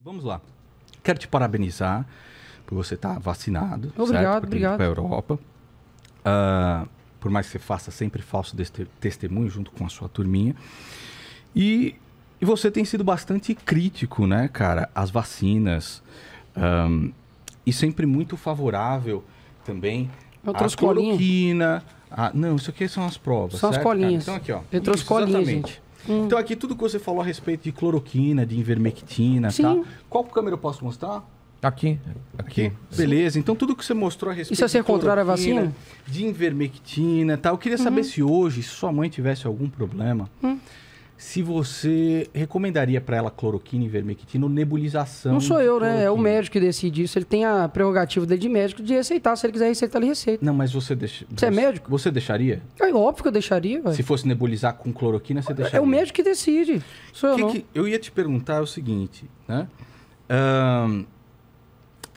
Vamos lá. Quero te parabenizar por você estar tá vacinado. Obrigado, obrigado. Para a Europa. Uh, por mais que você faça sempre falso testemunho junto com a sua turminha. E, e você tem sido bastante crítico, né, cara? As vacinas. Um, e sempre muito favorável também Outras à cloroquina. A, não, isso aqui são as provas. São certo, as colinhas. Cara? Então aqui, ó. Eu trouxe colinhas, gente. Hum. Então aqui tudo que você falou a respeito de cloroquina, de invermectina, tá? Sim. tá? Qual câmera eu posso mostrar? Aqui. Aqui. Beleza. Sim. Então, tudo que você mostrou a respeito. E se você encontrar a vacina? De invermectina e tá? tal. Eu queria saber uhum. se hoje, se sua mãe tivesse algum problema, Hum se você recomendaria para ela cloroquina, ivermectina ou nebulização. Não sou eu, né? É o médico que decide isso. Ele tem a prerrogativa dele de médico de receitar. Se ele quiser receitar, ele receita. Não, mas você deixa. Você, é você é médico? Você deixaria? É óbvio que eu deixaria. Véio. Se fosse nebulizar com cloroquina, você deixaria. É o médico que decide. Sou que eu, não. Que eu ia te perguntar o seguinte, né? Um...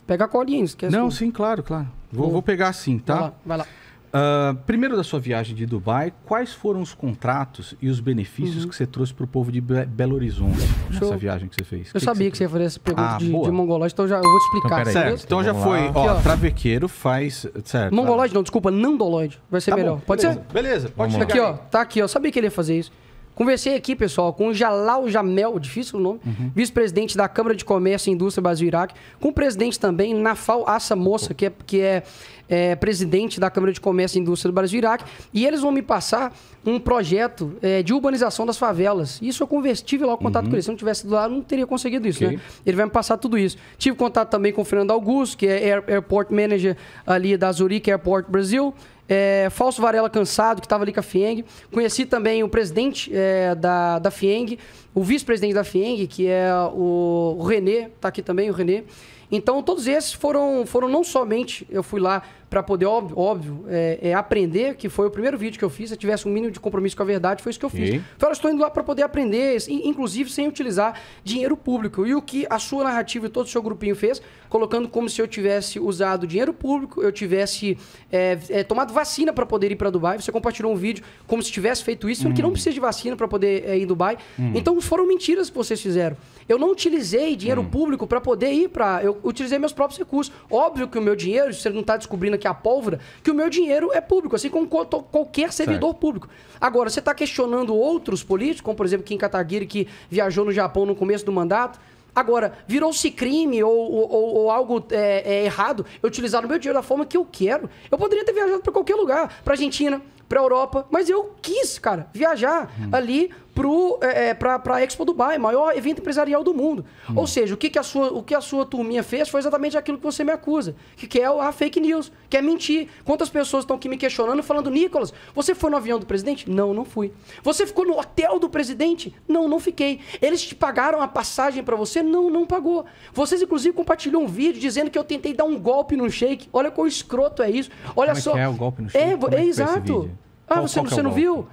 Pega a colinha, esquece. Não, sim, claro, claro. Vou, vou pegar assim, tá? Vai lá. Vai lá. Uh, primeiro da sua viagem de Dubai, quais foram os contratos e os benefícios uhum. que você trouxe para o povo de Be Belo Horizonte nessa Show. viagem que você fez? Eu que sabia que você, que você ia fazer essa pergunta ah, de, de, mongolóide, então já, eu vou te explicar. Então, certo, então já foi. Ó, Aqui, ó, travequeiro faz. Certo, mongolóide tá. não, desculpa, nandolóide. Vai ser tá melhor. Bom, pode beleza, ser? Beleza, pode Aqui, ó, tá aqui, ó. Sabia que ele ia fazer isso. Conversei aqui, pessoal, com o Jalal Jamel, difícil o nome, uhum. vice-presidente da Câmara de Comércio e Indústria Brasil-Iraque, com o presidente também, Nafal Assa Moça, que, é, que é, é, presidente da Câmara de Comércio e Indústria do Brasil-Iraque, e eles vão me passar um projeto é, de urbanização das favelas. Isso eu converse, tive lá o contato uhum. com ele, se não tivesse do lado, não teria conseguido isso, okay. né? Ele vai me passar tudo isso. Tive contato também com o Fernando Augusto, que é Air, Airport Manager ali da Zurique Airport Brasil, é, Falso Varela Cansado, que estava ali com a FIENG. Conheci também o presidente é, da, da FIENG, o vice-presidente da FIENG, que é o, o Renê, está aqui também, o Renê. Então, todos esses foram, foram não somente eu fui lá para poder, óbvio, óbvio é, é, aprender, que foi o primeiro vídeo que eu fiz, se eu tivesse um mínimo de compromisso com a verdade, foi isso que eu fiz. E? Então, Falei, estou indo lá para poder aprender, inclusive sem utilizar dinheiro público. E o que a sua narrativa e todo o seu grupinho fez, colocando como se eu tivesse usado dinheiro público, eu tivesse é, é, tomado vacina para poder ir para Dubai. Você compartilhou um vídeo como se tivesse feito isso, hum. que não hum. precisa de vacina para poder é, ir em Dubai. Hum. Então foram mentiras que vocês fizeram. Eu não utilizei dinheiro hum. público para poder ir para. Eu utilizei meus próprios recursos. Óbvio que o meu dinheiro, você não está descobrindo que é a pólvora, que o meu dinheiro é público, assim como qualquer servidor certo. público. Agora, você está questionando outros políticos, como por exemplo Kim Kataguiri, que viajou no Japão no começo do mandato, Agora, virou-se crime ou, ou, ou algo é, é, errado eu utilizar o meu dinheiro da forma que eu quero. Eu poderia ter viajado para qualquer lugar, para Argentina, para Europa, mas eu quis, cara, viajar hum. ali para é, é Expo Dubai, maior evento empresarial do mundo. Hum. Ou seja, o que, que a sua, o que a sua turminha fez foi exatamente aquilo que você me acusa, que, que é a fake news, que é mentir. Quantas pessoas estão aqui me questionando falando, Nicolas, você foi no avião do presidente? Não, não fui. Você ficou no hotel do presidente? Não, não fiquei. Eles te pagaram a passagem para você? Não, não pagou. Vocês, inclusive, compartilhou um vídeo dizendo que eu tentei dar um golpe no shake. Olha qual escroto é isso. Olha Como é só. É, que é o golpe no é, shake. É, é, ah, é exato. Ah, você, você não golpe? viu?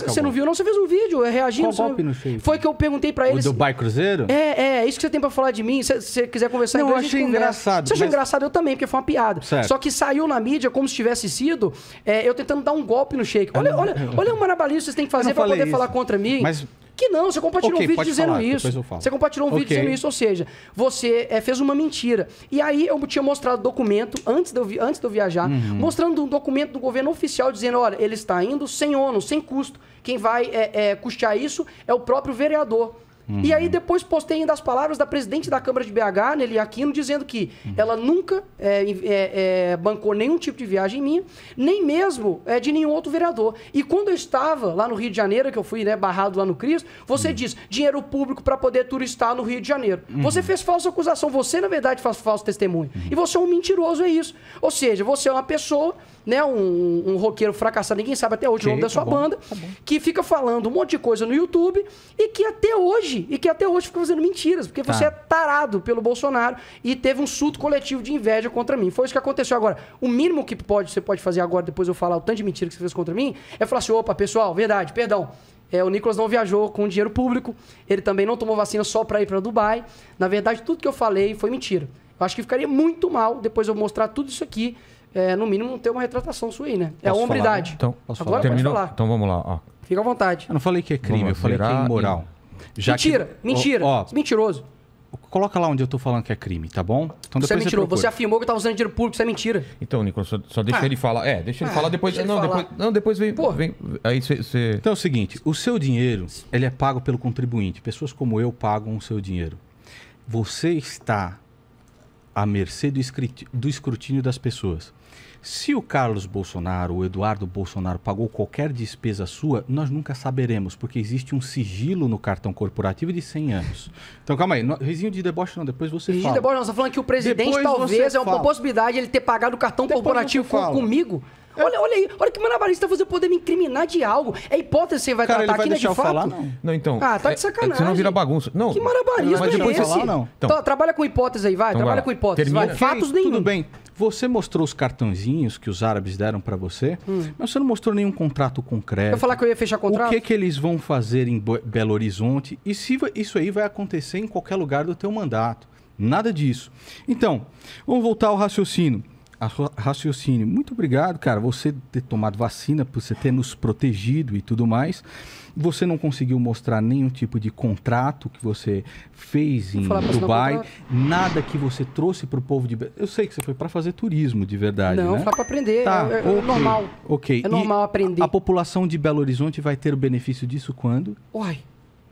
Ah, você não viu, não? Você fez um vídeo é, reagindo. Qual golpe no Shape? Foi que eu perguntei pra eles. O Dubai assim Cruzeiro? É, é, é. Isso que você tem pra falar de mim. Se você quiser conversar Não, eu achei engraçado. Você achou mas... engraçado? Eu também, porque foi uma piada. Certo. Só que saiu na mídia como se tivesse sido é, eu tentando dar um golpe no Shake. Olha, ah, olha, olha o marabalinho que vocês têm que fazer pra poder isso. falar contra mim. Mas que não, você compartilhou okay, um vídeo dizendo falar, isso. Você compartilhou um okay. vídeo dizendo isso, ou seja, você é, fez uma mentira. E aí eu tinha mostrado documento, antes de eu, antes de eu viajar, uhum. mostrando um documento do governo oficial dizendo: olha, ele está indo sem ônus, sem custo. Quem vai é, é, custear isso é o próprio vereador. Uhum. E aí depois postei ainda as palavras da presidente da Câmara de BH, Nelly Aquino, dizendo que uhum. ela nunca é, é, é, bancou nenhum tipo de viagem minha, nem mesmo é, de nenhum outro vereador. E quando eu estava lá no Rio de Janeiro, que eu fui né, barrado lá no Cris, você uhum. diz dinheiro público para poder turistar no Rio de Janeiro. Uhum. Você fez falsa acusação, você na verdade faz falso testemunho. Uhum. E você é um mentiroso, é isso. Ou seja, você é uma pessoa né, um, um roqueiro fracassado, ninguém sabe até hoje okay, o nome da tá sua banda, tá que fica falando um monte de coisa no YouTube e que até hoje, e que até hoje fica fazendo mentiras, porque tá. você é tarado pelo Bolsonaro e teve um surto coletivo de inveja contra mim. Foi isso que aconteceu agora. O mínimo que pode, você pode fazer agora, depois eu falar o tanto de mentira que você fez contra mim, é falar assim: opa, pessoal, verdade, perdão. É, o Nicolas não viajou com dinheiro público, ele também não tomou vacina só para ir para Dubai. Na verdade, tudo que eu falei foi mentira. Eu acho que ficaria muito mal depois eu mostrar tudo isso aqui é, no mínimo, ter uma retratação sua aí, né? É a hombridade. Falar? Então, posso Agora falar? Terminou? falar. Então vamos lá. Ó. Fica à vontade. Eu não falei que é crime, vamos eu falei que é imoral. E... mentira, que... mentira, ó, ó, mentiroso. Coloca lá onde eu tô falando que é crime, tá bom? Então você é mentiroso. Você, afirmou que tá usando dinheiro público, isso é mentira. Então, Nicolas, só, só deixa ah. ele falar. É, deixa ele ah, falar depois. não, falar. depois. Não, depois vem. Pô. vem aí você. Cê... Então é o seguinte: o seu dinheiro ele é pago pelo contribuinte. Pessoas como eu pagam o seu dinheiro. Você está à mercê do escrutínio das pessoas. Se o Carlos Bolsonaro, o Eduardo Bolsonaro pagou qualquer despesa sua, nós nunca saberemos, porque existe um sigilo no cartão corporativo de 100 anos. Então calma aí, risinho de deboche não, depois você Resinho fala. de deboche não, você tá falando que o presidente depois talvez é uma fala. possibilidade ele ter pagado o cartão depois corporativo comigo. É. Olha, olha aí, olha que manabarista você tá poder me incriminar de algo. É hipótese, você vai Cara, tratar vai aqui, né, deixar de eu fato? falar, não. Não, então. Ah, tá é, de sacanagem. É você não vira bagunça. Não. Que marabarismo mas depois é esse? Falar, não. Então, tá, trabalha com hipótese aí, vai. Então trabalha vai. com hipótese, Termina. vai. Okay, Fatos nenhum. Tudo bem. Você mostrou os cartãozinhos que os árabes deram para você, hum. mas você não mostrou nenhum contrato concreto. Eu falar que eu ia fechar contrato? O que que eles vão fazer em Belo Horizonte? E se isso aí vai acontecer em qualquer lugar do teu mandato? Nada disso. Então, vamos voltar ao raciocínio raciocínio. Muito obrigado, cara, você ter tomado vacina, por você ter nos protegido e tudo mais. Você não conseguiu mostrar nenhum tipo de contrato que você fez em Dubai, nada que você trouxe para o povo de. Eu sei que você foi para fazer turismo de verdade. Não, né? foi para aprender. Tá, é, é normal. Ok. É normal e aprender. A população de Belo Horizonte vai ter o benefício disso quando? Uai.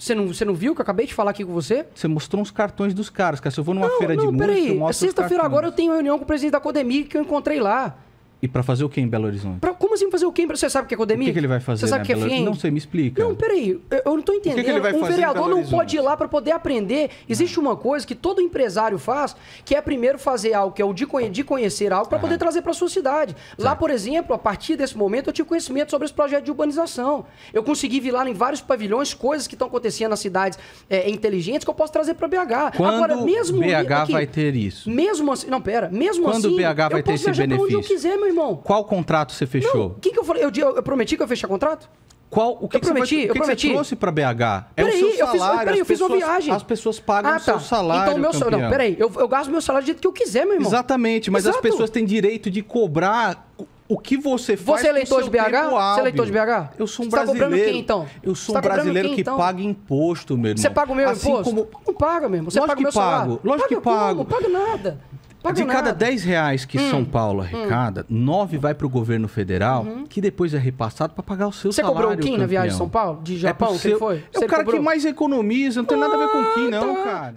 Você não, você não viu que eu acabei de falar aqui com você? Você mostrou uns cartões dos caras, cara. Se eu vou numa não, feira não, de música, aí. eu mostro Sexta-feira agora eu tenho reunião com o presidente da Academia que eu encontrei lá. E para fazer o que em Belo Horizonte? Pra, como assim fazer o que? Você sabe o que é Codemig? O que, que, ele vai fazer? Você sabe né, o que é Belo... Não sei, me explica. Não, peraí, eu, não tô entendendo. O que que ele vai um fazer vereador não pode ir lá para poder aprender. Existe ah. uma coisa que todo empresário faz, que é primeiro fazer algo, que é o de, conhe de conhecer algo, para ah. poder trazer para sua cidade. Certo. Lá, por exemplo, a partir desse momento, eu tive conhecimento sobre esse projeto de urbanização. Eu consegui vir lá em vários pavilhões, coisas que estão acontecendo nas cidades é, inteligentes que eu posso trazer para BH. Quando Agora, mesmo BH aqui, vai ter isso? Mesmo assim, não, pera, mesmo Quando assim, BH vai eu ter posso esse benefício? onde eu quiser, meu irmão. Qual contrato você fechou? O que, que eu falei? Eu, eu, eu prometi que eu fechar contrato? Qual, o que, eu prometi, você, eu prometi. você trouxe para BH? É peraí, o seu salário. Eu fiz, peraí, eu fiz uma viagem. As pessoas pagam ah, tá. o seu tá. Então, salário. Então, meu salário. Não, peraí. Eu, eu gasto meu salário do jeito que eu quiser, meu irmão. Exatamente, mas Exato. as pessoas têm direito de cobrar o que você faz. Você é eleitor de BH? Você é eleitor de BH? Eu sou um você brasileiro. Tá cobrando quem, então? Eu sou tá um brasileiro quem, então? que paga imposto, meu irmão. Você paga o meu assim imposto? Como... Não paga mesmo. Você Lógico paga que o meu pago. Salário? Lógico paga que pago. Não paga nada de cada 10 reais que hum, São Paulo arrecada, hum. 9 vai para o governo federal, uhum. que depois é repassado para pagar o seu você salário. Você cobrou o Kim na viagem de São Paulo? De é Japão? É seu... Você foi? É o cara cobrou? que mais economiza, não tem ah, nada a ver com o Kim, não, tá. cara.